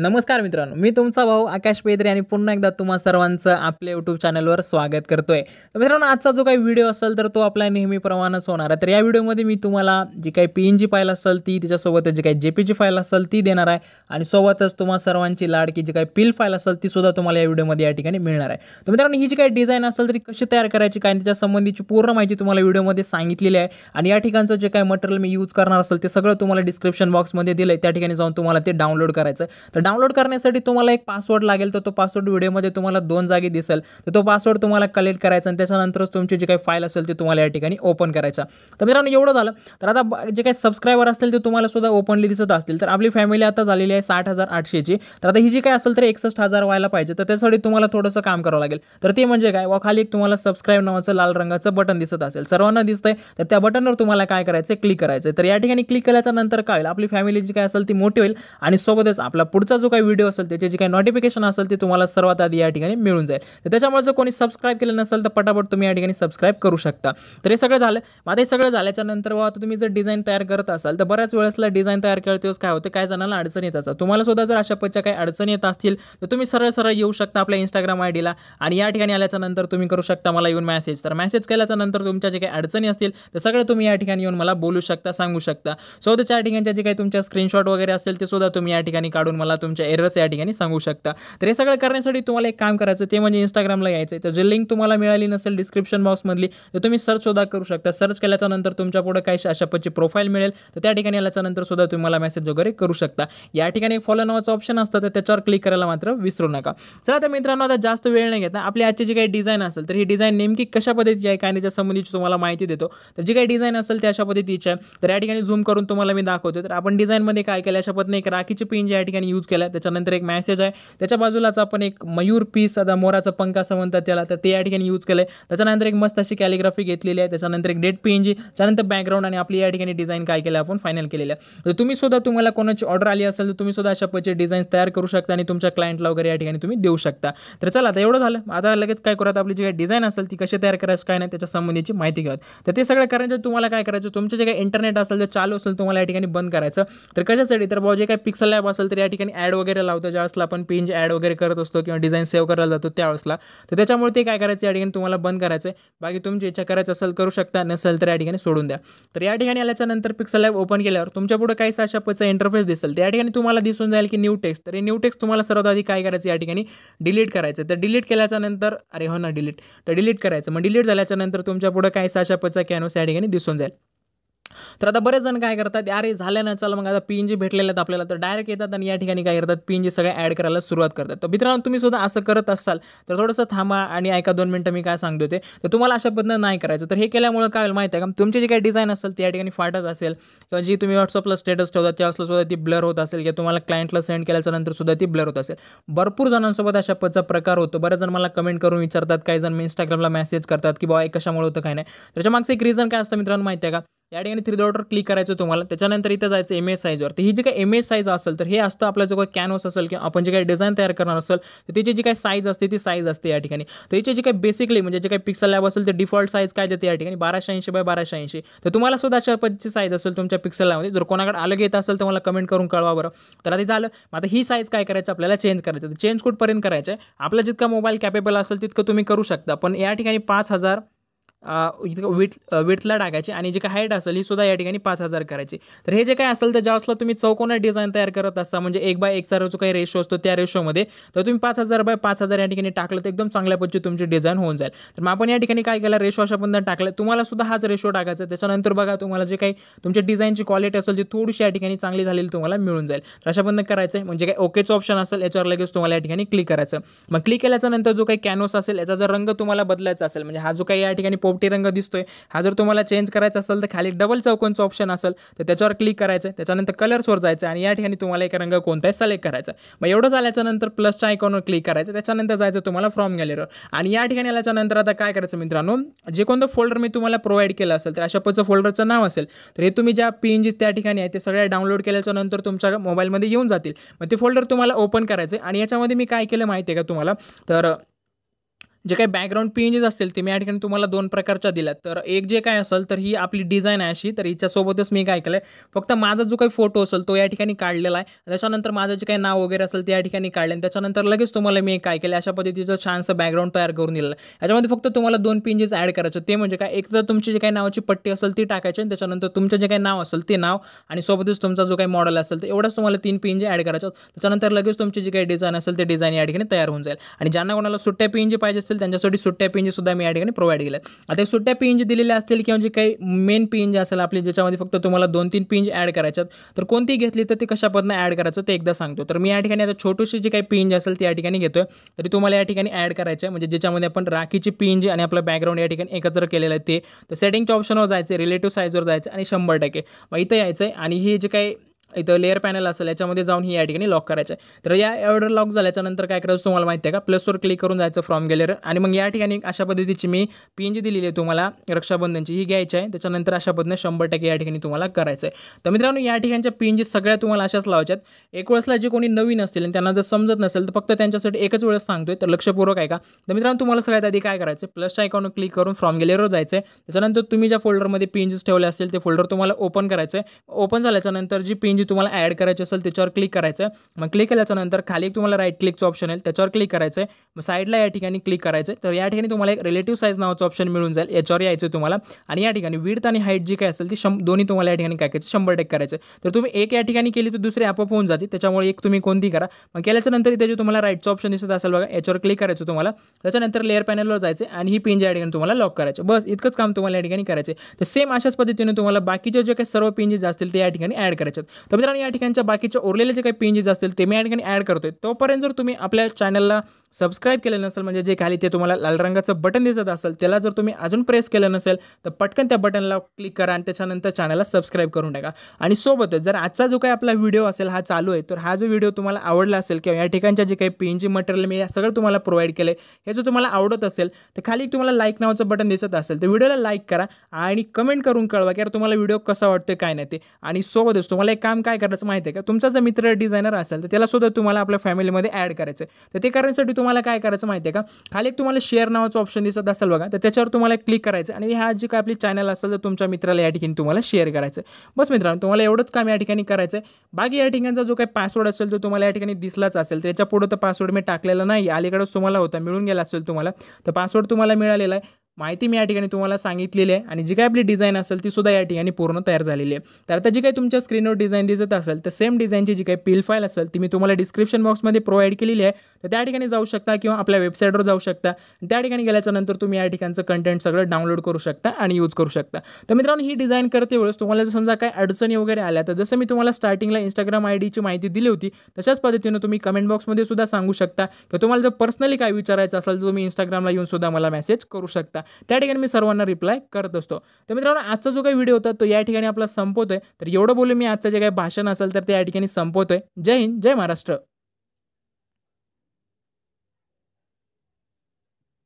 नमस्कार मित्रांनो मी तुमचा भाऊ आकाश पेद्रे आणि पुन्हा एकदा तुम्हा सर्वांचं आपल्या यूट्यूब चॅनलवर स्वागत करतोय तर मित्रांनो आजचा जो काही व्हिडिओ असेल तर तो आपला नेहमीप्रमाणेच होणार आहे तर या व्हिडिओमध्ये मी तुम्हाला जी काही पी एन जी फाईल असेल ती त्याच्यासोबत जी काही जे पी जी फाईल असेल ती देणार आहे आणि सोबतच तुम्हा सर्वांची लाडकी जी काही पिल फाईल असेल ती सुद्धा तुम्हाला या व्हिडिओमध्ये या ठिकाणी मिळणार आहे तर मित्रांनो ही जी काही डिझाईन असेल तरी कशी तयार करायची काय त्याच्या संबंधीची पूर्ण माहिती तुम्हाला व्हिडिओमध्ये सांगितलेली आहे आणि या ठिकाणचं जे काही मटेरियल मी यूज करणार असेल ते सगळं तुम्हाला डिस्क्रिप्शन बॉक्समध्ये दिलं आहे त्या ठिकाणी जाऊन तुम्हाला ते डाउनलोड करायचं तर डाउनलोड करण्यासाठी तुम्हाला एक पासवर्ड लागेल तर तो पासवर्ड व्हिडिओमध्ये तुम्हाला दोन जागी दिसेल तर तो पासवर्ड तुम्हाला कलेक्ट करायचा आणि त्याच्यानंतरच तुमची जी काही फाईल असेल ते तुम्हाला या ठिकाणी ओपन करायचा तर मित्रांनो एवढं झालं तर आता जे काही सबस्क्रायबर असतील ते तुम्हाला सुद्धा ओपनली दिसत असतील तर आपली फॅमिली आता झालेली आहे साठ हजार आठशेची तर आता ही जी काय असेल तर एकसष्ट हजार व्हायला पाहिजे तर त्यासाठी तुम्हाला थोडंसं काम करावं लागेल तर ते म्हणजे काय व खाली एक तुम्हाला सबस्क्राईब नावाचं लाल रंगाचं बटन दिसत असेल सर्वांना दिसतंय तर त्या बटनवर तुम्हाला काय करायचं क्लिक करायचं तर या ठिकाणी क्लिक केल्याच्या नंतर काय होईल आपली फॅमिली जी काय असेल ती मोठी होईल आणि सोबतच आपला पुढचा पुढचा जो काही व्हिडिओ असेल त्याचे जे काही नोटिफिकेशन असेल ते तुम्हाला सर्वात आधी या ठिकाणी मिळून जाईल तर त्याच्यामुळे जर कोणी सबस्क्राईब केलं नसेल तर पटापट तुम्ही या ठिकाणी सबस्क्राईब करू शकता तर हे सगळं झालं मग हे सगळं झाल्याच्या नंतर बघा तुम्ही जर डिझाईन तयार करत असाल तर बऱ्याच वेळेसला डिझाईन तयार करतेस काय होतं काय जणांना अडचण येत असतात तुम्हाला सुद्धा जर अशा पक्षच्या काही अडचणी येत असतील तर तुम्ही सरळ सरळ येऊ शकता आपल्या इंस्टाग्राम आय डीला आणि या ठिकाणी आल्याच्यानंतर नंतर तुम्ही करू शकता मला येऊन मॅसेज तर मॅसेज केल्याच्या नंतर तुमच्या जे काही अडचणी असतील तर सगळं तुम्ही या ठिकाणी येऊन मला बोलू शकता सांगू शकता सो त्याच्या ठिकाणच्या जे काही तुमच्या स्क्रीनशॉट वगैरे असेल ते सुद्धा तुम्ही या ठिकाणी काढून मला तुमच्या एरर्स या ठिकाणी सांगू शकता तर हे सगळं करण्यासाठी तुम्हाला एक काम करायचं ते म्हणजे इंस्टाग्रामला यायचं आहे तर जे लिंक तुम्हाला मिळाली नसेल डिस्क्रिप्शन बॉक्समधली तर तुम्ही सर्च सुद्धा करू शकता सर्च केल्याच्या नंतर तुमच्या पुढे काही अशा पची प्रोफाईल मिळेल तर त्या ठिकाणी आल्याच्यानंतर सुद्धा तुम्हाला मेसेज वगैरे करू शकता या ठिकाणी फॉलो नावाचं ऑप्शन असतं तर त्याच्यावर क्लिक करायला मात्र विसरू नका चला तर मित्रांनो आता जास्त वेळ नाही घेता आपली आजची जी काही डिझाईन असेल तर ही डिझाईन नेमकी कशा पद्धतीची आहे काय त्याच्या संबंधीची तुम्हाला माहिती देतो तर जी काही डिझाईन असेल ते अशा पद्धतीची आहे तर या ठिकाणी झूम करून तुम्हाला मी दाखवतो तर आपण डिझाईनमध्ये काय केलं अशा पद्धतीने एक राखीची पिन या ठिकाणी यूज केला आहे त्याच्यानंतर एक मॅसेज आहे त्याच्या बाजूलाच आपण एक मयूर पीस आता मोराचा पंख असं म्हणतात त्याला तर ते या ठिकाणी यूज केलं आहे त्याच्यानंतर एक मस्त अशी कॅलिग्राफी घेतलेली आहे त्याच्यानंतर एक डेट पीएनजी त्यानंतर बॅकग्राऊंड आणि आपली या ठिकाणी डिझाईन काय केलं आपण फायनल केलेलं आहे तर तुम्ही सुद्धा तुम्हाला कोणाची ऑर्डर आली असेल तर तुम्ही सुद्धा अशा पैसे डिझाईन्स तयार करू शकता आणि तुमच्या क्लायंटला वगैरे या ठिकाणी तुम्ही देऊ शकता तर चला आता एवढं झालं आता लगेच काय करत आपली जी काही डिझाईन असेल ती कशी तयार करायचं काय नाही त्याच्या संबंधीची माहिती घ्या तर ते सगळं करायचं तुम्हाला काय करायचं तुमचं जे काही इंटरनेट असेल जे चालू असेल तुम्हाला या ठिकाणी बंद करायचं तर कशासाठी तर भाऊ जे काही पिक्सल लॅब असेल तर या ठिकाणी ॲड वगैरे लावतो ज्यावेळेसला आपण पिंज ॲड वगैरे करत असतो किंवा डिझाईन सेव्ह करायला जातो त्यावेळेसला तर त्याच्यामुळे ते काय करायचं या ठिकाणी तुम्हाला बंद करायचं आहे बाकी तुमची इच्छा करायचं असेल करू शकता नसेल तर या ठिकाणी सोडून द्या तर या ठिकाणी आल्याच्यानंतर पिक्सल ॲप ओपन केल्यावर तुमच्या पुढे काही अशा इंटरफेस दिसेल तर त्या ठिकाणी तुम्हाला दिसून जाईल की न्यू टेक्स्ट तर हे न्यू टेक्स्ट तुम्हाला सर्वात आधी काय करायचं या ठिकाणी डिलीट करायचं तर डिलीट केल्याच्या नंतर अरे हो ना डिलीट तर डिलीट करायचं मग डिलीट झाल्याच्यानंतर तुमच्या पुढे काही अशा पचा कॅनोस या ठिकाणी दिसून जाईल तर आता बरेच जण काय करतात अरे झालं ना चल मग आता पी एन जी भेटलेले आहेत आपल्याला तर डायरेक्ट येतात आणि या ठिकाणी काय करतात पी एन जी सगळ्या ॲड करायला सुरुवात करतात तर मित्रांनो तुम्ही सुद्धा असं करत असाल तर थोडंसं थांबा आणि ऐका दोन मिनटं मी काय सांगतो ते तर तुम्हाला अशा पद्धतीनं नाही करायचं तर हे केल्यामुळे काय होईल माहिती आहे का तुमची जे काही डिझाईन असेल त्या ठिकाणी फाटत असेल किंवा जी तुम्ही व्हॉट्सअपला स्टेटस ठेवता असलं सुद्धा ती ब्लर होत असेल किंवा तुम्हाला क्लायंटला सेंड केल्याच्या नंतर सुद्धा ती ब्लर होत असेल भरपूर जणांसोबत अशा पदचा प्रकार होतो बरेच जण मला कमेंट करून विचारतात काही जण इंस्टाग्रामला मेसेज करतात की बाबा कशामुळे होतं काय नाही त्याच्या मागचं एक रिझन काय असतं मित्रांनो माहिती आहे का या ठिकाणी थ्री डॉटवर क्लिक करायचं तुम्हाला त्याच्यानंतर इथं जायचं एम एस साईजवर तर ही जी काही एम एस साईज असेल तर हे असतं आपला जो काही कॅनवस असेल किंवा आपण जे काही डिझाईन तयार करणार असेल तर तिची जी काही साईज असते ती साईज असते या ठिकाणी तर हिची जी काही बेसिकली म्हणजे जे काही पिक्सल लॅब असेल तर डिफॉल्ट साईज काय देते या ठिकाणी बाराशे ऐंशी बाय बाराशे ऐंशी तर तुम्हाला सुद्धा अशा पद्धतीची साईज असेल तुमच्या पिक्सल लॅबमध्ये जर कोणाकडे आलं घेत असेल तर मला कमेंट करून कळवा बरं तर आधी झालं आता ही साईज काय करायचं आपल्याला चेंज करायचं तर चेंज कुठपर्यंत करायचं आहे आपला जितका मोबाईल कॅपेबल असेल तितकं तुम्ही करू शकता पण या ठिकाणी पाच हजार वेट वेटला टाकायची आणि जे काय हाईट असेल ही सुद्धा या ठिकाणी पाच हजार करायची तर हे जे काय असेल तर ज्या असला तुम्ही चौकोना डिझाईन तयार करत असता म्हणजे एक बाय एकचा जो काही रेशो असतो त्या रेशोमध्ये तर तुम्ही पाच हजार बाय पाच हजार या ठिकाणी टाकलं तर एकदम चांगल्या पद्धती तुमची डिझाईन होऊन जाईल तर मग आपण या ठिकाणी काय केलं रेशो अशा पद्धतीने टाकला तुम्हाला सुद्धा हाच रेशो टाकायचा त्याच्यानंतर बघा तुम्हाला जे काही तुमच्या डिझाईनची क्वालिटी असेल जी थोडीशी या ठिकाणी चांगली झालेली तुम्हाला मिळून जाईल तर अशा पद्धतीने करायचं आहे म्हणजे काय ओकेचं ऑप्शन असेल याच्यावर लगेच तुम्हाला या ठिकाणी क्लिक करायचं मग क्लिक केल्याच्यानंतर जो काही कॅनवस असेल याचा जर रंग तुम्हाला बदलायचा असेल म्हणजे हा जो काही या ठिकाणी पोपटी रंग दिसतोय हा जर तुम्हाला चेंज करायचा असेल तर खाली डबल चौकोनचं ऑप्शन असेल तर त्याच्यावर क्लिक करायचं त्याच्यानंतर कलर्सवर जायचं आणि या ठिकाणी तुम्हाला एक रंग कोणताही सिलेक्ट करायचा मग एवढं झाल्याच्या नंतर प्लसच्या आयकॉनवर क्लिक करायचं त्याच्यानंतर जायचं तुम्हाला फॉर्म गॅलरीवर आणि या ठिकाणी आल्याच्यानंतर आता काय करायचं मित्रांनो जे कोणतं फोल्डर मी तुम्हाला प्रोव्हाइड केलं असेल तर अशा पचं फोल्डरचं नाव असेल तर हे तुम्ही ज्या पी एन त्या ठिकाणी आहे ते सगळ्या डाउनलोड केल्याच्या नंतर तुमच्या मोबाईलमध्ये येऊन जातील मग ते फोल्डर तुम्हाला ओपन करायचे आणि याच्यामध्ये मी काय केलं माहिती आहे का तुम्हाला तर जे काही बॅकग्राऊंड पेजेस असतील ते मी या ठिकाणी तुम्हाला दोन प्रकारच्या दिल्या तर एक जे काय असेल तर ही आपली डिझाईन आहे अशी तर हिच्यासोबतच मी काय केलं आहे फक्त माझा जो काही फोटो असेल तो या ठिकाणी काढलेला आहे त्याच्यानंतर माझं जे काही नाव वगैरे असेल ते या ठिकाणी काढले आणि त्याच्यानंतर लगेच तुम्हाला मी काय केलं अशा पद्धतीचं छानसं बॅकग्राऊंड तयार करून दिलेलं याच्यामध्ये फक्त तुम्हाला दोन पेजेस ॲड करायचं ते म्हणजे काय एक तर तुमची जे काही नावाची पट्टी असेल ती टाकायची आणि त्याच्यानंतर तुमचं जे काही नाव असेल ते नाव आणि सोबतच तुमचा जो काही मॉडेल असेल तर एवढंच तुम्हाला तीन पेंजे ॲड करायचं त्याच्यानंतर लगेच तुमची जी काही डिझाईन असेल ते डिझाईन या ठिकाणी तयार होऊन जाईल आणि ज्यांना कोणाला सुट्ट्या पेंजे पाहिजे असतील त्यांच्यासाठी सुट्ट्या पिंजी सुद्धा मी या ठिकाणी प्रोव्हाइड केलं आता सुट्ट्या पिंज दिलेल्या असतील किंवा जे काही मेन जी असेल आपली ज्याच्यामध्ये फक्त तुम्हाला दोन तीन पिंज ॲड करायच्यात तर कोणती घेतली तर ते कशा ॲड करायचं ते एकदा सांगतो तर मी या ठिकाणी आता छोटीशी जी काही पिंज असेल ती या ठिकाणी घेतोय तरी तुम्हाला या ठिकाणी ॲड करायचं आहे म्हणजे ज्याच्यामध्ये आपण राखीची पिंज आणि आपलं बॅकग्राऊंड या ठिकाणी एकत्र केलेलं आहे ते तर सेटिंगच्या ऑप्शनवर जायचं रिलेटिव्ह साईजवर जायचं आणि शंभर टक्के मग इथं यायचं आहे आणि हे जे काही इथं लेअर पॅनल असेल याच्यामध्ये जाऊन ही या ठिकाणी लॉक करायचं आहे तर या ऑर्डर लॉक झाल्याच्यानंतर काय करायचं तुम्हाला माहिती आहे का प्लसवर क्लिक करून जायचं फ्रॉम गॅलरी आणि मग या ठिकाणी अशा पद्धतीची मी पी जी दिलेली आहे तुम्हाला रक्षाबंधनची ही घ्यायची आहे त्याच्यानंतर अशा पद्धतीने शंभर टक्के या ठिकाणी तुम्हाला करायचं आहे तर मित्रांनो या ठिकाणच्या पी सगळ्या तुम्हाला अशाच लावायच्यात एक वेळेसला जे कोणी नवीन असतील आणि त्यांना जर समजत नसेल तर फक्त त्यांच्यासाठी एकच वेळेस सांगतोय तर लक्षपूर्वक आहे का तर मित्रांनो तुम्हाला सगळ्यात आधी काय करायचं प्लसच्या आयकॉनवर क्लिक करून फ्रॉम गॅलरीवर जायचं आहे त्याच्यानंतर तुम्ही ज्या फोल्डरमध्ये पी ठेवले असतील ते फोल्डर तुम्हाला ओपन करायचं आहे ओपन झाल्याच्यानंतर जी पी जी म्हणजे तुम्हाला ॲड करायची असेल त्याच्यावर क्लिक करायचं मग क्लिक केल्याच्यानंतर खाली एक तुम्हाला राईट क्लिकचं ऑप्शन येईल त्याच्यावर क्लिक करायचं आहे मग साईडला या ठिकाणी क्लिक करायचं तर या ठिकाणी तुम्हाला एक रिलेटिव्ह साईज नावाचं ऑप्शन मिळून जाईल याच्यावर यायचं तुम्हाला आणि या ठिकाणी विड्थ आणि हाईट जी काय असेल ती शं दोन्ही तुम्हाला या ठिकाणी काय करायचं शंभर टक्के करायचं तर तुम्ही एक या ठिकाणी केली तर दुसरी ॲपअप होऊन जाते त्याच्यामुळे एक तुम्ही कोणती करा मग केल्याच्यानंतर इथे जे तुम्हाला राईटचं ऑप्शन दिसत असेल बघा याच्यावर क्लिक करायचं तुम्हाला त्याच्यानंतर लेअर पॅनलवर जायचं आणि ही पिन या ठिकाणी तुम्हाला लॉक करायचं बस इतकंच काम तुम्हाला या ठिकाणी करायचं तर सेम अशाच पद्धतीने तुम्हाला बाकीच्या जे काही सर्व पिंजेस असतील ते या ठिकाणी ॲड करायचे तर मित्रांनो या ठिकाणच्या बाकीच्या उरलेले जे काही पेंजेस असतील ते मी या ठिकाणी ॲड करतोय तोपर्यंत जर तुम्ही आपल्या चॅनलला सबस्क्राईब केलं नसेल म्हणजे जे खाली ते तुम्हाला लाल रंगाचं बटन दिसत असेल त्याला जर तुम्ही अजून प्रेस केलं नसेल तर पटकन त्या बटनला क्लिक करा आणि त्याच्यानंतर चॅनलला सबस्क्राईब करून टाका आणि सोबतच जर आजचा जो काही आपला व्हिडिओ असेल हा चालू आहे तर हा जो व्हिडिओ तुम्हाला आवडला असेल किंवा या ठिकाणच्या जे काही पी मटेरियल मी या सगळं तुम्हाला प्रोव्हाइड केलं हे जर तुम्हाला आवडत असेल तर खाली तुम्हाला लाईक नावाचं बटन दिसत असेल तर व्हिडिओला लाईक करा आणि कमेंट करून कळवा की यार तुम्हाला व्हिडिओ कसा वाटतो काय नाही ते आणि सोबतच तुम्हाला एक काम काय करायचं माहिती आहे का तुमचा जर मित्र डिझायनर असेल तर त्याला सुद्धा तुम्हाला आपल्या फॅमिलीमध्ये ॲड करायचं तर ते करण्यासाठी तुम्हाला काय करायचं माहिती आहे का खाली एक तुम्हाला शेअर नावाचं ऑप्शन दिसत असेल बघा तर त्याच्यावर तुम्हाला क्लिक करायचं आणि ह्या जी काय आपली चॅनल असेल तर तुमच्या मित्राला या ठिकाणी तुम्हाला शेअर करायचं बस मित्रांनो तुम्हाला एवढंच काम या ठिकाणी करायचं आहे बाकी या ठिकाणचा जो काही पासवर्ड असेल तो तुम्हाला या ठिकाणी दिसलाच असेल त्याच्या पुढं तर पासवर्ड मी टाकलेला नाही अलीकडंच तुम्हाला होता मिळून गेला असेल तुम्हाला तर पासवर्ड तुम्हाला मिळालेला आहे माहिती मी या ठिकाणी तुम्हाला सांगितलेली आहे आणि जी काही आपली डिझाईन असेल ती सुद्धा या ठिकाणी पूर्ण तयार झालेली आहे तर आता जी काही तुमच्या स्क्रीनवर डिझाईन दिसत असेल तर सेम डिझाईनची जी काही पिल फाईल असेल ती मी तुम्हाला डिस्क्रिप्शन बॉक्समध्ये प्रोव्हाइड केलेली आहे तर त्या ठिकाणी जाऊ शकता किंवा आपल्या वेबसाईटवर जाऊ शकता त्या ठिकाणी गेल्याच्यानंतर नंतर तुम्ही या ठिकाणचं कंटेंट सगळं डाउनलोड करू शकता आणि यूज करू शकता तर मित्रांनो ही डिझाईन करते वेळेस तुम्हाला जर समजा काय अडचणी वगैरे आल्या तर जसं मी तुम्हाला स्टार्टिंगला इंस्टाग्राम आय डीची माहिती दिली होती तशाच पद्धतीनं तुम्ही कमेंट बॉक्समध्ये सुद्धा सांगू शकता किंवा तुम्हाला जर पर्सनली काय विचारायचं असेल तर तुम्ही इंस्टाग्रामला येऊन सुद्धा मला मेसेज करू शकता त्या ठिकाणी मी सर्वांना रिप्लाय करत असतो तर मित्रांनो आजचा जो काही व्हिडिओ होता तो या ठिकाणी आपला संपवतोय तर एवढं बोलू मी आजचं जे काही भाषण असेल तर ते या ठिकाणी संपवतोय जय हिंद जय महाराष्ट्र